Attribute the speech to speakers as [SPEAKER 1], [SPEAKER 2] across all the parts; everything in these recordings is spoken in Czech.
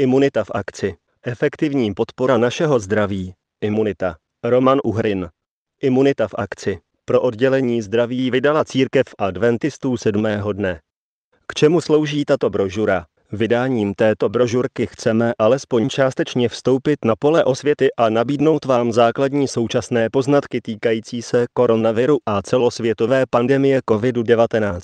[SPEAKER 1] Imunita v akci. Efektivní podpora našeho zdraví. Imunita. Roman Uhrin. Imunita v akci. Pro oddělení zdraví vydala církev adventistů 7. dne. K čemu slouží tato brožura? Vydáním této brožurky chceme alespoň částečně vstoupit na pole osvěty a nabídnout vám základní současné poznatky týkající se koronaviru a celosvětové pandemie COVID-19.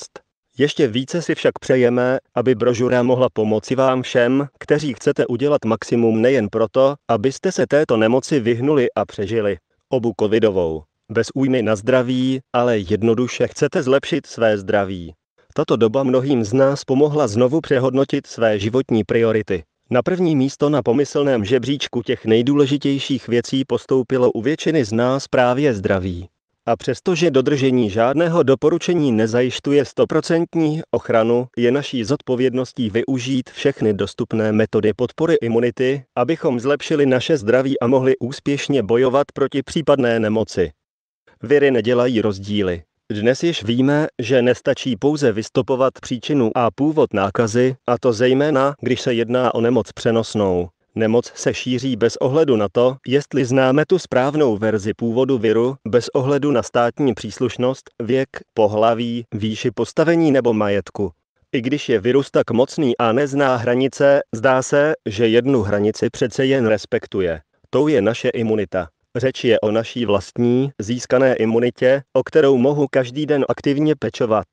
[SPEAKER 1] Ještě více si však přejeme, aby brožura mohla pomoci vám všem, kteří chcete udělat maximum nejen proto, abyste se této nemoci vyhnuli a přežili. Obu covidovou. Bez újmy na zdraví, ale jednoduše chcete zlepšit své zdraví. Tato doba mnohým z nás pomohla znovu přehodnotit své životní priority. Na první místo na pomyslném žebříčku těch nejdůležitějších věcí postoupilo u většiny z nás právě zdraví. A přestože dodržení žádného doporučení nezajišťuje stoprocentní ochranu, je naší zodpovědností využít všechny dostupné metody podpory imunity, abychom zlepšili naše zdraví a mohli úspěšně bojovat proti případné nemoci. Viry nedělají rozdíly. Dnes již víme, že nestačí pouze vystopovat příčinu a původ nákazy, a to zejména, když se jedná o nemoc přenosnou. Nemoc se šíří bez ohledu na to, jestli známe tu správnou verzi původu viru, bez ohledu na státní příslušnost, věk, pohlaví, výši postavení nebo majetku. I když je virus tak mocný a nezná hranice, zdá se, že jednu hranici přece jen respektuje. Tou je naše imunita. Řeč je o naší vlastní, získané imunitě, o kterou mohu každý den aktivně pečovat.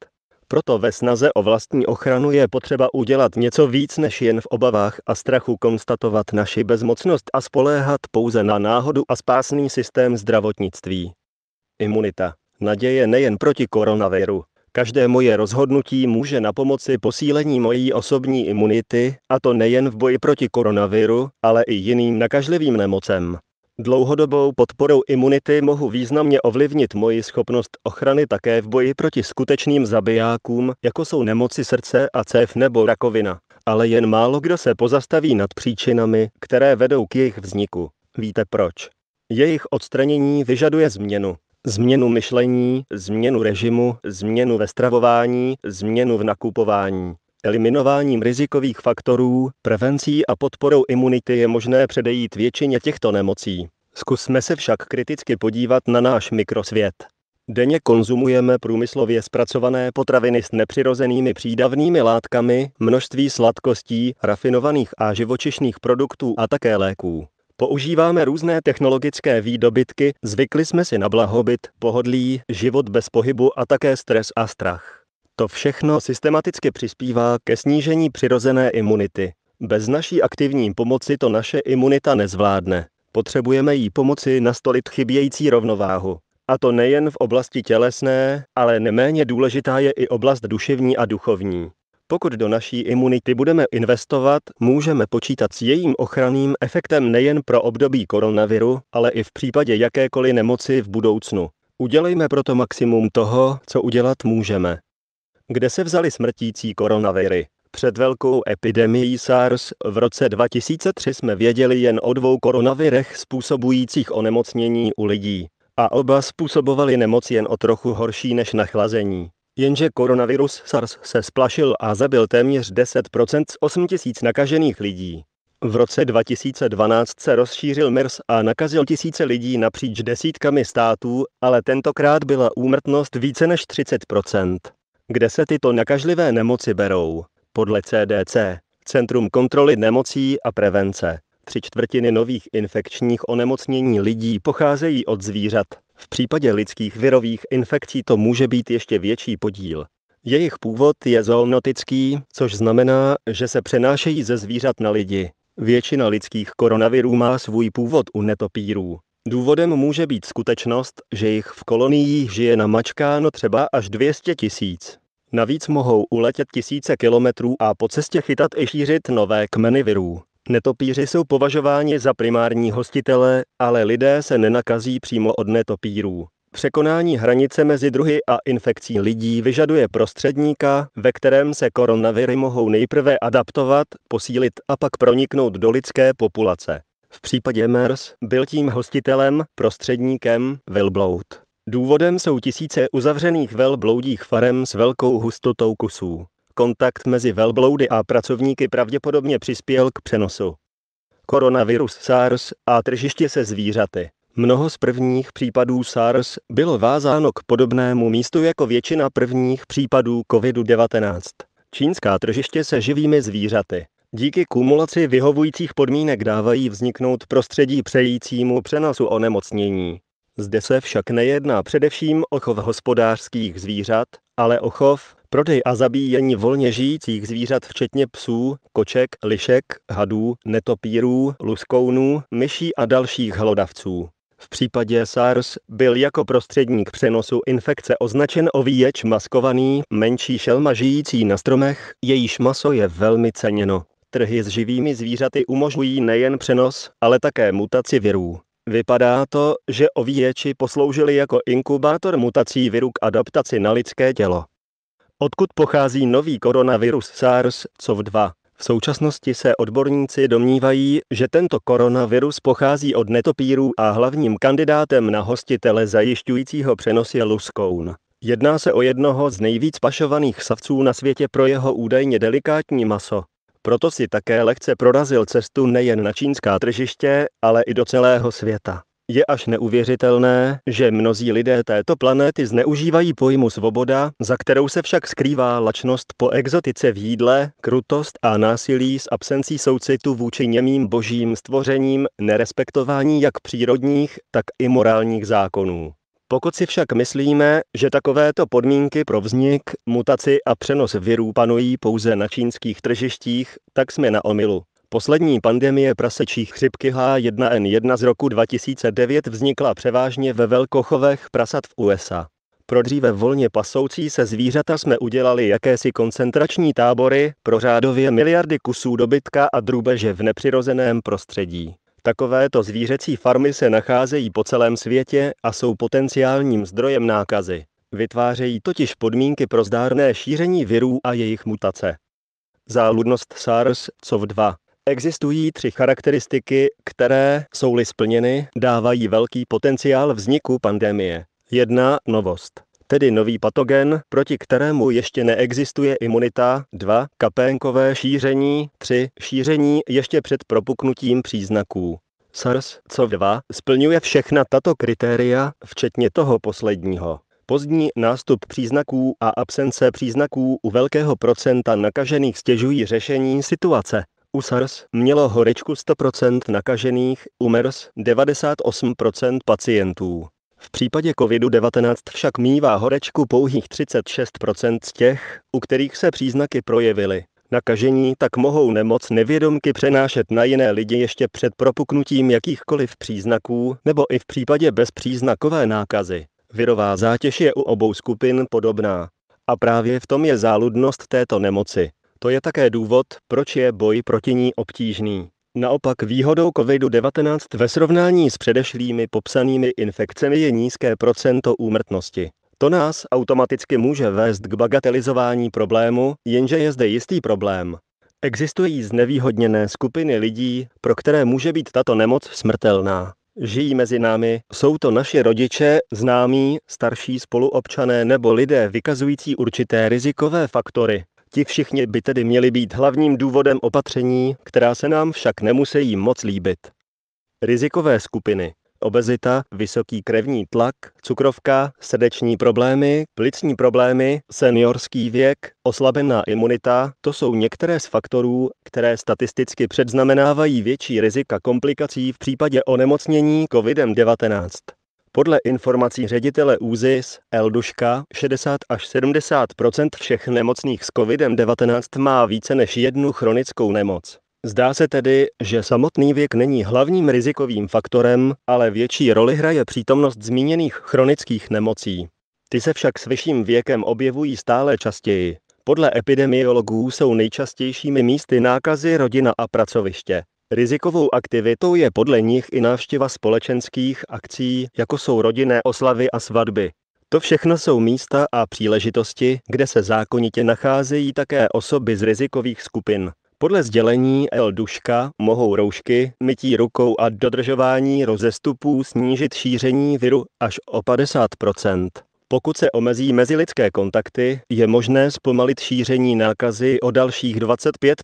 [SPEAKER 1] Proto ve snaze o vlastní ochranu je potřeba udělat něco víc než jen v obavách a strachu konstatovat naši bezmocnost a spoléhat pouze na náhodu a spásný systém zdravotnictví. Imunita. Naděje nejen proti koronaviru. Každé moje rozhodnutí může na pomoci posílení mojí osobní imunity, a to nejen v boji proti koronaviru, ale i jiným nakažlivým nemocem. Dlouhodobou podporou imunity mohu významně ovlivnit moji schopnost ochrany také v boji proti skutečným zabijákům, jako jsou nemoci srdce a cév nebo rakovina. Ale jen málo kdo se pozastaví nad příčinami, které vedou k jejich vzniku. Víte proč? Jejich odstranění vyžaduje změnu. Změnu myšlení, změnu režimu, změnu ve stravování, změnu v nakupování. Eliminováním rizikových faktorů, prevencí a podporou imunity je možné předejít většině těchto nemocí. Zkusme se však kriticky podívat na náš mikrosvět. Denně konzumujeme průmyslově zpracované potraviny s nepřirozenými přídavnými látkami, množství sladkostí, rafinovaných a živočišných produktů a také léků. Používáme různé technologické výdobytky, zvykli jsme si na blahobyt, pohodlí, život bez pohybu a také stres a strach. To všechno systematicky přispívá ke snížení přirozené imunity. Bez naší aktivní pomoci to naše imunita nezvládne. Potřebujeme jí pomoci nastolit chybějící rovnováhu. A to nejen v oblasti tělesné, ale neméně důležitá je i oblast duševní a duchovní. Pokud do naší imunity budeme investovat, můžeme počítat s jejím ochranným efektem nejen pro období koronaviru, ale i v případě jakékoliv nemoci v budoucnu. Udělejme proto maximum toho, co udělat můžeme kde se vzali smrtící koronaviry. Před velkou epidemií SARS v roce 2003 jsme věděli jen o dvou koronavirech způsobujících onemocnění u lidí. A oba způsobovali nemoc jen o trochu horší než nachlazení. Jenže koronavirus SARS se splašil a zabil téměř 10% z 8 tisíc nakažených lidí. V roce 2012 se rozšířil MERS a nakazil tisíce lidí napříč desítkami států, ale tentokrát byla úmrtnost více než 30% kde se tyto nakažlivé nemoci berou. Podle CDC, Centrum kontroly nemocí a prevence, tři čtvrtiny nových infekčních onemocnění lidí pocházejí od zvířat. V případě lidských virových infekcí to může být ještě větší podíl. Jejich původ je zoonotický, což znamená, že se přenášejí ze zvířat na lidi. Většina lidských koronavirů má svůj původ u netopírů. Důvodem může být skutečnost, že jich v koloniích žije mačkáno třeba až 200 tisíc. Navíc mohou uletět tisíce kilometrů a po cestě chytat i šířit nové kmeny virů. Netopíři jsou považováni za primární hostitele, ale lidé se nenakazí přímo od netopírů. Překonání hranice mezi druhy a infekcí lidí vyžaduje prostředníka, ve kterém se koronaviry mohou nejprve adaptovat, posílit a pak proniknout do lidské populace. V případě MERS byl tím hostitelem, prostředníkem, Wilbloud. Důvodem jsou tisíce uzavřených velbloudích farem s velkou hustotou kusů. Kontakt mezi velbloudy a pracovníky pravděpodobně přispěl k přenosu. Koronavirus SARS a tržiště se zvířaty. Mnoho z prvních případů SARS bylo vázáno k podobnému místu jako většina prvních případů COVID-19. Čínská tržiště se živými zvířaty. Díky kumulaci vyhovujících podmínek dávají vzniknout prostředí přejícímu přenosu onemocnění. Zde se však nejedná především o chov hospodářských zvířat, ale o chov, prodej a zabíjení volně žijících zvířat včetně psů, koček, lišek, hadů, netopírů, luskounů, myší a dalších hlodavců. V případě SARS byl jako prostředník přenosu infekce označen ovíječ maskovaný, menší šelma žijící na stromech, jejíž maso je velmi ceněno. Trhy s živými zvířaty umožňují nejen přenos, ale také mutaci virů. Vypadá to, že ovíječi posloužili jako inkubátor mutací viru k adaptaci na lidské tělo. Odkud pochází nový koronavirus SARS-CoV-2? V současnosti se odborníci domnívají, že tento koronavirus pochází od netopírů a hlavním kandidátem na hostitele zajišťujícího přenos je luskoun. Jedná se o jednoho z nejvíc pašovaných savců na světě pro jeho údajně delikátní maso proto si také lehce prorazil cestu nejen na čínská tržiště, ale i do celého světa. Je až neuvěřitelné, že mnozí lidé této planety zneužívají pojmu svoboda, za kterou se však skrývá lačnost po exotice v jídle, krutost a násilí s absencí soucitu vůči němým božím stvořením, nerespektování jak přírodních, tak i morálních zákonů. Pokud si však myslíme, že takovéto podmínky pro vznik, mutaci a přenos virů panují pouze na čínských tržištích, tak jsme na omilu. Poslední pandemie prasečí chřipky H1N1 z roku 2009 vznikla převážně ve velkochovech prasat v USA. Pro dříve volně pasoucí se zvířata jsme udělali jakési koncentrační tábory pro řádově miliardy kusů dobytka a drůbeže v nepřirozeném prostředí. Takovéto zvířecí farmy se nacházejí po celém světě a jsou potenciálním zdrojem nákazy. Vytvářejí totiž podmínky pro zdárné šíření virů a jejich mutace. Záludnost SARS-CoV-2 Existují tři charakteristiky, které, jsou-li splněny, dávají velký potenciál vzniku pandemie. 1. Novost tedy nový patogen, proti kterému ještě neexistuje imunita, 2. Kapénkové šíření, 3. Šíření ještě před propuknutím příznaků. SARS-CoV-2 splňuje všechna tato kritéria, včetně toho posledního. Pozdní nástup příznaků a absence příznaků u velkého procenta nakažených stěžují řešení situace. U SARS mělo horečku 100% nakažených, u MERS 98% pacientů. V případě COVID-19 však mývá horečku pouhých 36% z těch, u kterých se příznaky projevily. Nakažení tak mohou nemoc nevědomky přenášet na jiné lidi ještě před propuknutím jakýchkoliv příznaků nebo i v případě bezpříznakové nákazy. Virová zátěž je u obou skupin podobná. A právě v tom je záludnost této nemoci. To je také důvod, proč je boj proti ní obtížný. Naopak výhodou COVID-19 ve srovnání s předešlými popsanými infekcemi je nízké procento úmrtnosti. To nás automaticky může vést k bagatelizování problému, jenže je zde jistý problém. Existují znevýhodněné skupiny lidí, pro které může být tato nemoc smrtelná. Žijí mezi námi, jsou to naši rodiče, známí, starší spoluobčané nebo lidé vykazující určité rizikové faktory. Ti všichni by tedy měli být hlavním důvodem opatření, která se nám však nemusí moc líbit. Rizikové skupiny obezita, vysoký krevní tlak, cukrovka, srdeční problémy, plicní problémy, seniorský věk, oslabená imunita, to jsou některé z faktorů, které statisticky předznamenávají větší rizika komplikací v případě onemocnění COVID-19. Podle informací ředitele ÚZIS Elduška 60 až 70 všech nemocných s COVID-19 má více než jednu chronickou nemoc. Zdá se tedy, že samotný věk není hlavním rizikovým faktorem, ale větší roli hraje přítomnost zmíněných chronických nemocí. Ty se však s vyšším věkem objevují stále častěji. Podle epidemiologů jsou nejčastějšími místy nákazy rodina a pracoviště. Rizikovou aktivitou je podle nich i návštěva společenských akcí, jako jsou rodinné oslavy a svatby. To všechno jsou místa a příležitosti, kde se zákonitě nacházejí také osoby z rizikových skupin. Podle sdělení El Duška mohou roušky, mytí rukou a dodržování rozestupů snížit šíření viru až o 50 pokud se omezí mezilidské kontakty, je možné zpomalit šíření nákazy o dalších 25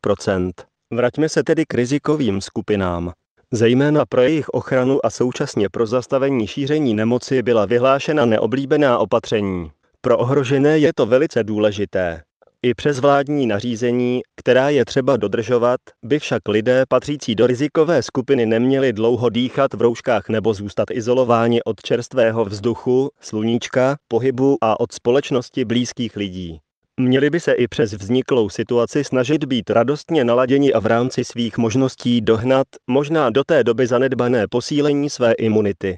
[SPEAKER 1] Vraťme se tedy k rizikovým skupinám. Zejména pro jejich ochranu a současně pro zastavení šíření nemoci byla vyhlášena neoblíbená opatření. Pro ohrožené je to velice důležité. I přes vládní nařízení, která je třeba dodržovat, by však lidé patřící do rizikové skupiny neměli dlouho dýchat v rouškách nebo zůstat izolováni od čerstvého vzduchu, sluníčka, pohybu a od společnosti blízkých lidí. Měli by se i přes vzniklou situaci snažit být radostně naladěni a v rámci svých možností dohnat, možná do té doby zanedbané posílení své imunity.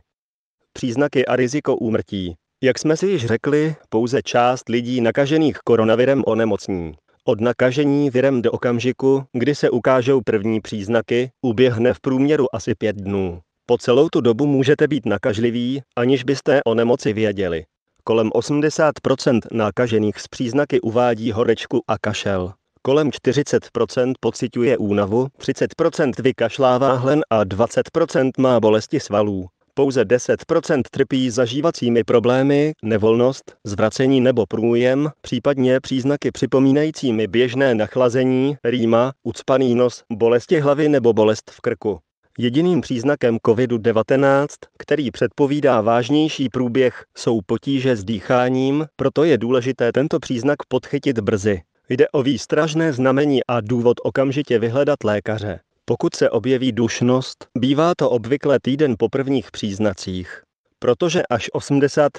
[SPEAKER 1] Příznaky a riziko úmrtí. Jak jsme si již řekli, pouze část lidí nakažených koronavirem onemocní. Od nakažení virem do okamžiku, kdy se ukážou první příznaky, uběhne v průměru asi pět dnů. Po celou tu dobu můžete být nakažliví, aniž byste o nemoci věděli. Kolem 80 nákažených s příznaky uvádí horečku a kašel. Kolem 40% pociťuje únavu, 30% vykašlává hlen a 20% má bolesti svalů. Pouze 10% trpí zažívacími problémy, nevolnost, zvracení nebo průjem, případně příznaky připomínajícími běžné nachlazení, rýma, ucpaný nos, bolesti hlavy nebo bolest v krku. Jediným příznakem COVID-19, který předpovídá vážnější průběh, jsou potíže s dýcháním, proto je důležité tento příznak podchytit brzy. Jde o výstražné znamení a důvod okamžitě vyhledat lékaře. Pokud se objeví dušnost, bývá to obvykle týden po prvních příznacích. Protože až 80%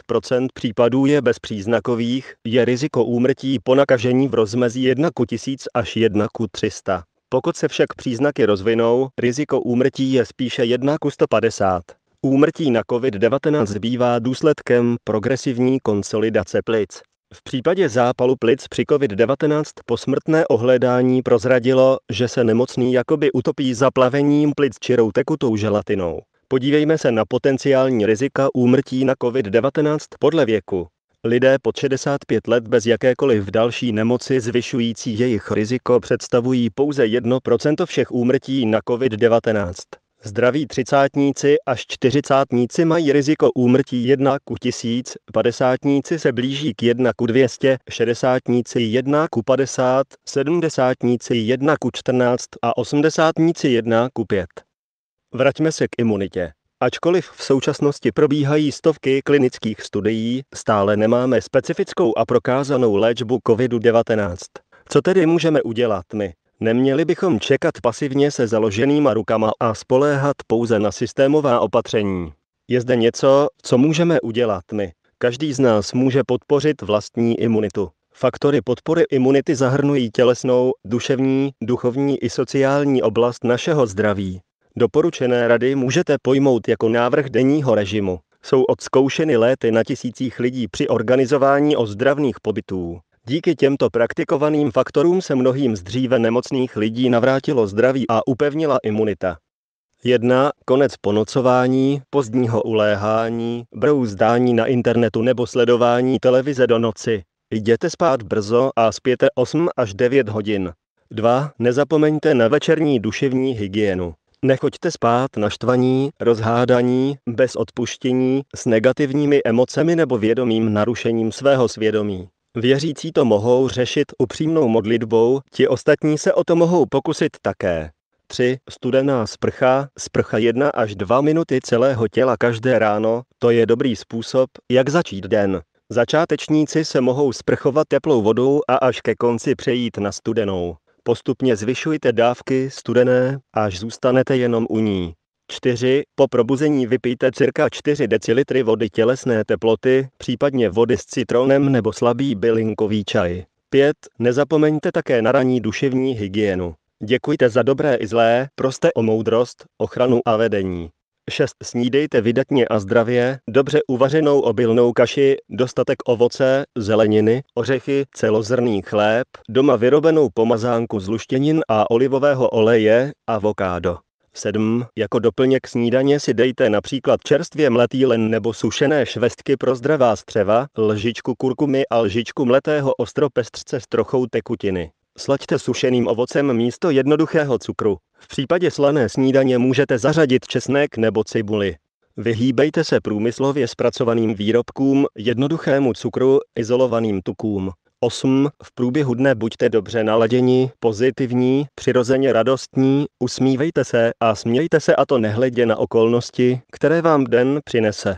[SPEAKER 1] případů je bezpříznakových, je riziko úmrtí po nakažení v rozmezí 1 ku 1000 až 1 ku 300. Pokud se však příznaky rozvinou, riziko úmrtí je spíše 1 k 150. Úmrtí na COVID-19 bývá důsledkem progresivní konsolidace plic. V případě zápalu plic při COVID-19 posmrtné ohledání prozradilo, že se nemocný jakoby utopí zaplavením plic čirou tekutou želatinou. Podívejme se na potenciální rizika úmrtí na COVID-19 podle věku. Lidé pod 65 let bez jakékoliv další nemoci zvyšující jejich riziko představují pouze 1% všech úmrtí na COVID-19. Zdraví třicátníci až čtyřicátníci mají riziko úmrtí 1 ku 1000, padesátníci se blíží k 1 ku 200, šedesátníci 1 ku 50, sedmdesátníci 1 ku 14 a osmdesátníci 1 ku 5. Vraťme se k imunitě. Ačkoliv v současnosti probíhají stovky klinických studií, stále nemáme specifickou a prokázanou léčbu COVID-19. Co tedy můžeme udělat my? Neměli bychom čekat pasivně se založenýma rukama a spoléhat pouze na systémová opatření. Je zde něco, co můžeme udělat my. Každý z nás může podpořit vlastní imunitu. Faktory podpory imunity zahrnují tělesnou, duševní, duchovní i sociální oblast našeho zdraví. Doporučené rady můžete pojmout jako návrh denního režimu. Jsou odzkoušeny léty na tisících lidí při organizování ozdravných pobytů. Díky těmto praktikovaným faktorům se mnohým z dříve nemocných lidí navrátilo zdraví a upevnila imunita. 1. Konec ponocování, pozdního uléhání, brouzdání na internetu nebo sledování televize do noci. Jděte spát brzo a spěte 8 až 9 hodin. 2. Nezapomeňte na večerní duševní hygienu. Nechoďte spát naštvaní, rozhádaní, bez odpuštění, s negativními emocemi nebo vědomým narušením svého svědomí. Věřící to mohou řešit upřímnou modlitbou, ti ostatní se o to mohou pokusit také. 3. Studená sprcha, sprcha 1 až 2 minuty celého těla každé ráno, to je dobrý způsob, jak začít den. Začátečníci se mohou sprchovat teplou vodou a až ke konci přejít na studenou. Postupně zvyšujte dávky studené, až zůstanete jenom u ní. 4. Po probuzení vypijte cirka 4 decilitry vody tělesné teploty, případně vody s citronem nebo slabý bylinkový čaj. 5. Nezapomeňte také na ranní duševní hygienu. Děkujte za dobré i zlé, proste o moudrost, ochranu a vedení. 6. Snídejte vydatně a zdravě, dobře uvařenou obilnou kaši, dostatek ovoce, zeleniny, ořechy, celozrný chléb, doma vyrobenou pomazánku z luštěnin a olivového oleje, avokádo. 7. Jako doplněk snídaně si dejte například čerstvě mletý len nebo sušené švestky pro zdravá střeva, lžičku kurkumy a lžičku mletého ostropestřce s trochou tekutiny. Slaďte sušeným ovocem místo jednoduchého cukru. V případě slané snídaně můžete zařadit česnek nebo cibuli. Vyhýbejte se průmyslově zpracovaným výrobkům, jednoduchému cukru, izolovaným tukům. 8. V průběhu dne buďte dobře naladěni, pozitivní, přirozeně radostní, usmívejte se a smějte se a to nehledě na okolnosti, které vám den přinese.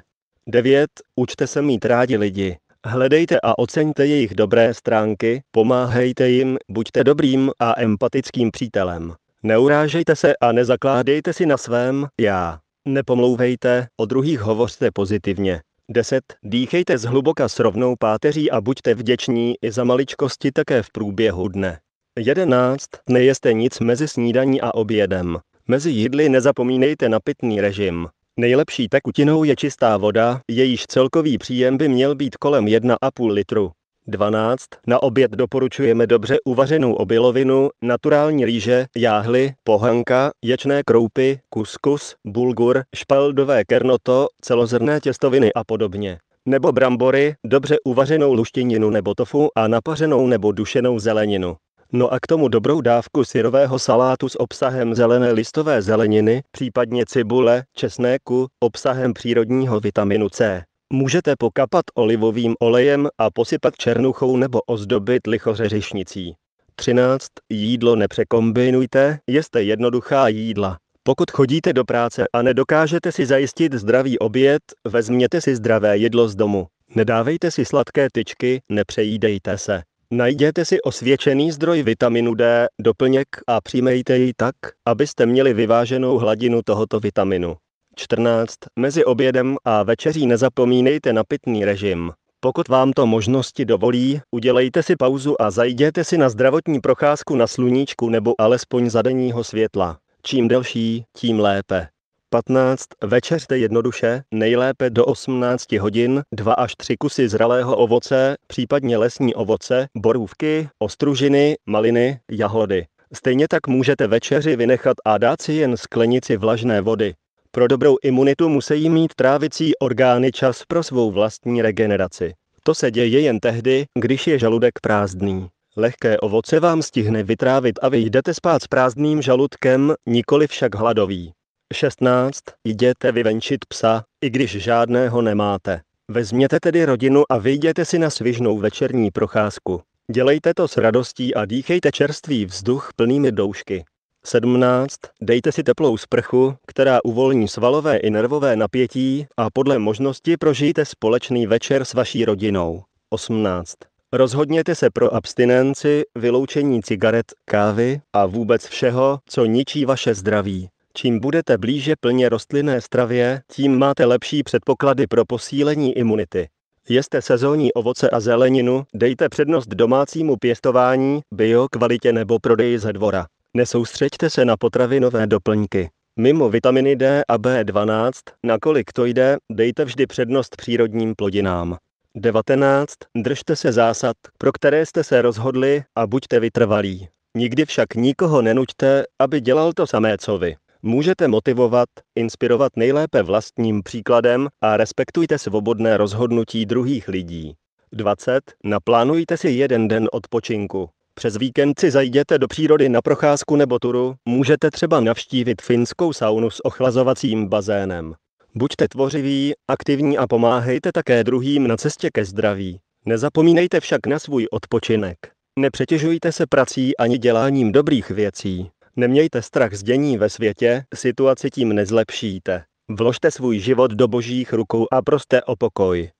[SPEAKER 1] 9. Učte se mít rádi lidi. Hledejte a oceňte jejich dobré stránky, pomáhejte jim, buďte dobrým a empatickým přítelem. Neurážejte se a nezakládejte si na svém já. Nepomlouvejte, o druhých hovořte pozitivně. 10. Dýchejte zhluboka s rovnou páteří a buďte vděční i za maličkosti také v průběhu dne. 11. Nejeste nic mezi snídaní a obědem. Mezi jídly nezapomínejte na pitný režim. Nejlepší tekutinou je čistá voda, jejíž celkový příjem by měl být kolem 1,5 litru. 12. Na oběd doporučujeme dobře uvařenou obilovinu, naturální rýže, jáhly, pohanka, ječné kroupy, kuskus, bulgur, špaldové kernoto, celozrné těstoviny a podobně. Nebo brambory, dobře uvařenou luštěninu nebo tofu a napařenou nebo dušenou zeleninu. No a k tomu dobrou dávku syrového salátu s obsahem zelené listové zeleniny, případně cibule, česnéku, obsahem přírodního vitaminu C. Můžete pokapat olivovým olejem a posypat černuchou nebo ozdobit lichořeřišnicí. 13. Jídlo nepřekombinujte, jeste jednoduchá jídla. Pokud chodíte do práce a nedokážete si zajistit zdravý oběd, vezměte si zdravé jídlo z domu. Nedávejte si sladké tyčky, nepřejídejte se. Najděte si osvědčený zdroj vitaminu D, doplněk a přijmejte ji tak, abyste měli vyváženou hladinu tohoto vitaminu. 14. Mezi obědem a večeří nezapomínejte na pitný režim. Pokud vám to možnosti dovolí, udělejte si pauzu a zajděte si na zdravotní procházku na sluníčku nebo alespoň za denního světla. Čím delší, tím lépe. 15. Večeřte jednoduše, nejlépe do 18 hodin, 2 až 3 kusy zralého ovoce, případně lesní ovoce, borůvky, ostružiny, maliny, jahody. Stejně tak můžete večeři vynechat a dát si jen sklenici vlažné vody. Pro dobrou imunitu musí mít trávicí orgány čas pro svou vlastní regeneraci. To se děje jen tehdy, když je žaludek prázdný. Lehké ovoce vám stihne vytrávit a vy jdete spát s prázdným žaludkem, nikoli však hladový. 16. Jděte vyvenčit psa, i když žádného nemáte. Vezměte tedy rodinu a vyjděte si na svižnou večerní procházku. Dělejte to s radostí a dýchejte čerstvý vzduch plnými doušky. 17. Dejte si teplou sprchu, která uvolní svalové i nervové napětí a podle možnosti prožijte společný večer s vaší rodinou. 18. Rozhodněte se pro abstinenci, vyloučení cigaret, kávy a vůbec všeho, co ničí vaše zdraví. Čím budete blíže plně rostlinné stravě, tím máte lepší předpoklady pro posílení imunity. Jeste sezónní ovoce a zeleninu, dejte přednost domácímu pěstování, bio kvalitě nebo prodeji ze dvora. Nesoustřeďte se na potravinové doplňky. Mimo vitaminy D a B12, nakolik to jde, dejte vždy přednost přírodním plodinám. 19. Držte se zásad, pro které jste se rozhodli a buďte vytrvalí. Nikdy však nikoho nenuďte, aby dělal to samé co vy. Můžete motivovat, inspirovat nejlépe vlastním příkladem a respektujte svobodné rozhodnutí druhých lidí. 20. Naplánujte si jeden den odpočinku. Přes víkend si zajděte do přírody na procházku nebo turu, můžete třeba navštívit finskou saunu s ochlazovacím bazénem. Buďte tvořiví, aktivní a pomáhejte také druhým na cestě ke zdraví. Nezapomínejte však na svůj odpočinek. Nepřetěžujte se prací ani děláním dobrých věcí. Nemějte strach z dění ve světě, situaci tím nezlepšíte. Vložte svůj život do božích rukou a proste o pokoj.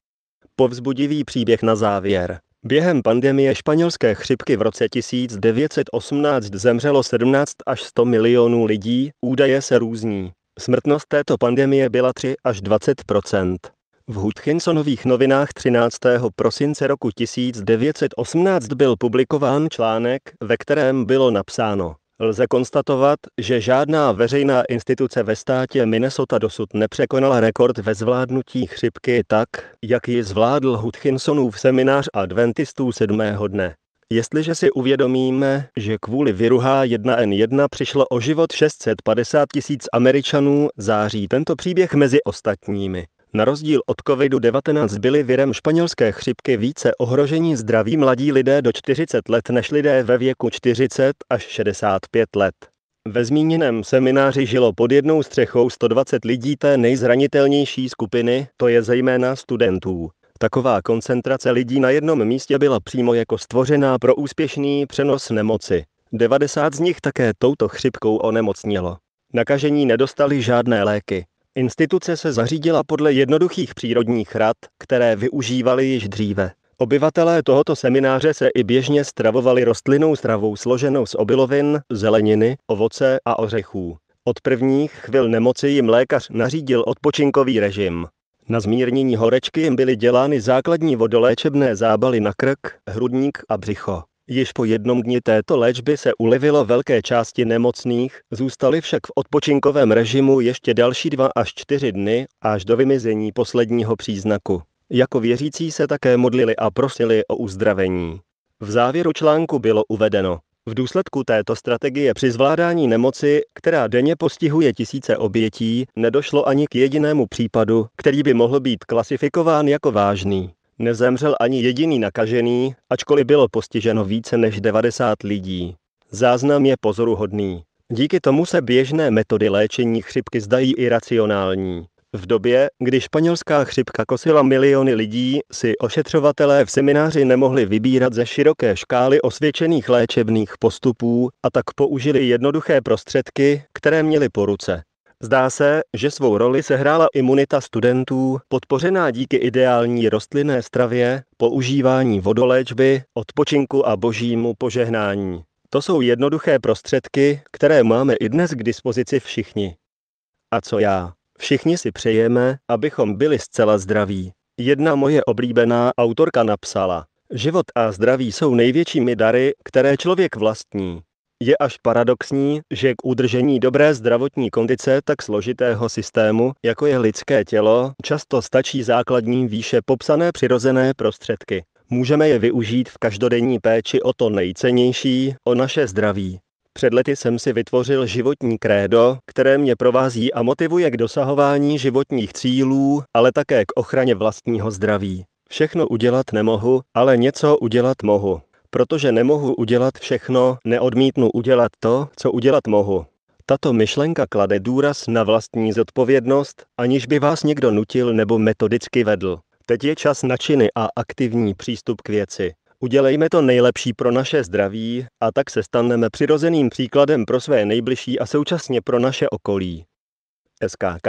[SPEAKER 1] Povzbudivý příběh na závěr. Během pandemie španělské chřipky v roce 1918 zemřelo 17 až 100 milionů lidí, údaje se různí. Smrtnost této pandemie byla 3 až 20 v Hutchinsonových novinách 13. prosince roku 1918 byl publikován článek, ve kterém bylo napsáno Lze konstatovat, že žádná veřejná instituce ve státě Minnesota dosud nepřekonala rekord ve zvládnutí chřipky tak, jak ji zvládl Hutchinsonův seminář adventistů 7. dne. Jestliže si uvědomíme, že kvůli viru H1N1 přišlo o život 650 tisíc Američanů, září tento příběh mezi ostatními. Na rozdíl od COVID-19 byli virem španělské chřipky více ohroženi zdraví mladí lidé do 40 let než lidé ve věku 40 až 65 let. Ve zmíněném semináři žilo pod jednou střechou 120 lidí té nejzranitelnější skupiny, to je zejména studentů. Taková koncentrace lidí na jednom místě byla přímo jako stvořená pro úspěšný přenos nemoci. 90 z nich také touto chřipkou onemocnilo. Nakažení nedostali žádné léky. Instituce se zařídila podle jednoduchých přírodních rad, které využívali již dříve. Obyvatelé tohoto semináře se i běžně stravovali rostlinnou stravou složenou z obilovin, zeleniny, ovoce a ořechů. Od prvních chvil nemoci jim lékař nařídil odpočinkový režim. Na zmírnění horečky jim byly dělány základní vodoléčebné zábaly na krk, hrudník a břicho. Již po jednom dni této léčby se ulevilo velké části nemocných, zůstali však v odpočinkovém režimu ještě další dva až čtyři dny, až do vymizení posledního příznaku. Jako věřící se také modlili a prosili o uzdravení. V závěru článku bylo uvedeno, v důsledku této strategie při zvládání nemoci, která denně postihuje tisíce obětí, nedošlo ani k jedinému případu, který by mohl být klasifikován jako vážný. Nezemřel ani jediný nakažený, ačkoliv bylo postiženo více než 90 lidí. Záznam je pozoruhodný. Díky tomu se běžné metody léčení chřipky zdají iracionální. V době, kdy španělská chřipka kosila miliony lidí, si ošetřovatelé v semináři nemohli vybírat ze široké škály osvědčených léčebných postupů a tak použili jednoduché prostředky, které měli po ruce. Zdá se, že svou roli sehrála imunita studentů, podpořená díky ideální rostlinné stravě, používání vodoléčby, odpočinku a božímu požehnání. To jsou jednoduché prostředky, které máme i dnes k dispozici všichni. A co já? Všichni si přejeme, abychom byli zcela zdraví. Jedna moje oblíbená autorka napsala, život a zdraví jsou největšími dary, které člověk vlastní. Je až paradoxní, že k udržení dobré zdravotní kondice tak složitého systému, jako je lidské tělo, často stačí základní výše popsané přirozené prostředky. Můžeme je využít v každodenní péči o to nejcennější, o naše zdraví. Před lety jsem si vytvořil životní krédo, které mě provází a motivuje k dosahování životních cílů, ale také k ochraně vlastního zdraví. Všechno udělat nemohu, ale něco udělat mohu. Protože nemohu udělat všechno, neodmítnu udělat to, co udělat mohu. Tato myšlenka klade důraz na vlastní zodpovědnost, aniž by vás někdo nutil nebo metodicky vedl. Teď je čas na činy a aktivní přístup k věci. Udělejme to nejlepší pro naše zdraví a tak se staneme přirozeným příkladem pro své nejbližší a současně pro naše okolí. SKK.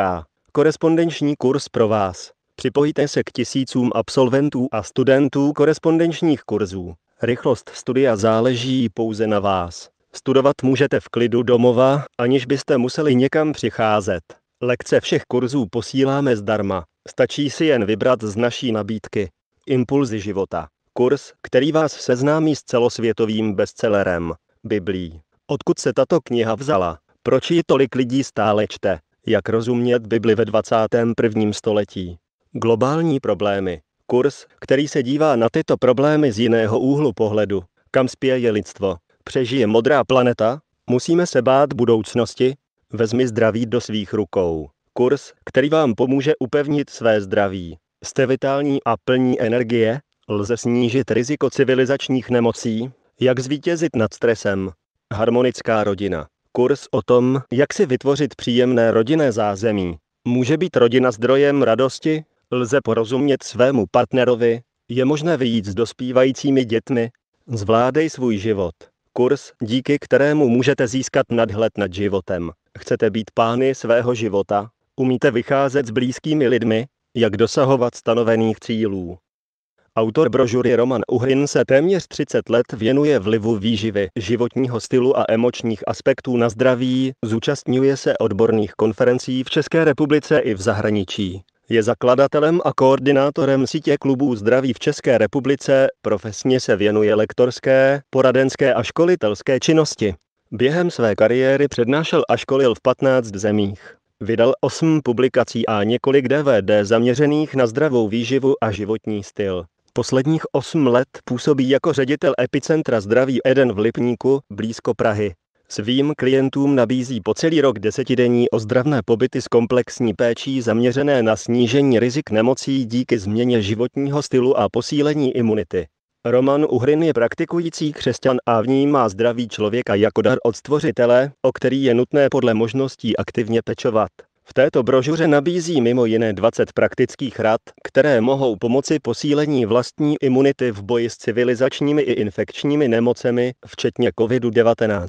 [SPEAKER 1] Korespondenční kurz pro vás. Připojte se k tisícům absolventů a studentů korespondenčních kurzů. Rychlost studia záleží pouze na vás. Studovat můžete v klidu domova, aniž byste museli někam přicházet. Lekce všech kurzů posíláme zdarma. Stačí si jen vybrat z naší nabídky. Impulzy života. Kurz, který vás seznámí s celosvětovým bestsellerem. Biblí. Odkud se tato kniha vzala? Proč ji tolik lidí stále čte? Jak rozumět Bibli ve 21. století? Globální problémy. Kurs, který se dívá na tyto problémy z jiného úhlu pohledu. Kam spěje lidstvo? Přežije modrá planeta? Musíme se bát budoucnosti? Vezmi zdraví do svých rukou. Kurs, který vám pomůže upevnit své zdraví. Jste vitální a plní energie? Lze snížit riziko civilizačních nemocí? Jak zvítězit nad stresem? Harmonická rodina. Kurs o tom, jak si vytvořit příjemné rodinné zázemí. Může být rodina zdrojem radosti, lze porozumět svému partnerovi, je možné vyjít s dospívajícími dětmi, zvládej svůj život. Kurs, díky kterému můžete získat nadhled nad životem. Chcete být pány svého života? Umíte vycházet s blízkými lidmi? Jak dosahovat stanovených cílů? Autor brožury Roman Uhrin se téměř 30 let věnuje vlivu výživy, životního stylu a emočních aspektů na zdraví, zúčastňuje se odborných konferencí v České republice i v zahraničí. Je zakladatelem a koordinátorem sítě klubů zdraví v České republice, profesně se věnuje lektorské, poradenské a školitelské činnosti. Během své kariéry přednášel a školil v 15 zemích. Vydal 8 publikací a několik DVD zaměřených na zdravou výživu a životní styl. Posledních 8 let působí jako ředitel Epicentra zdraví Eden v Lipníku, blízko Prahy. Svým klientům nabízí po celý rok desetidenní ozdravné pobyty s komplexní péčí zaměřené na snížení rizik nemocí díky změně životního stylu a posílení imunity. Roman Uhrin je praktikující křesťan a vnímá zdraví člověka jako dar od stvořitele, o který je nutné podle možností aktivně pečovat. V této brožuře nabízí mimo jiné 20 praktických rad, které mohou pomoci posílení vlastní imunity v boji s civilizačními i infekčními nemocemi, včetně COVID-19.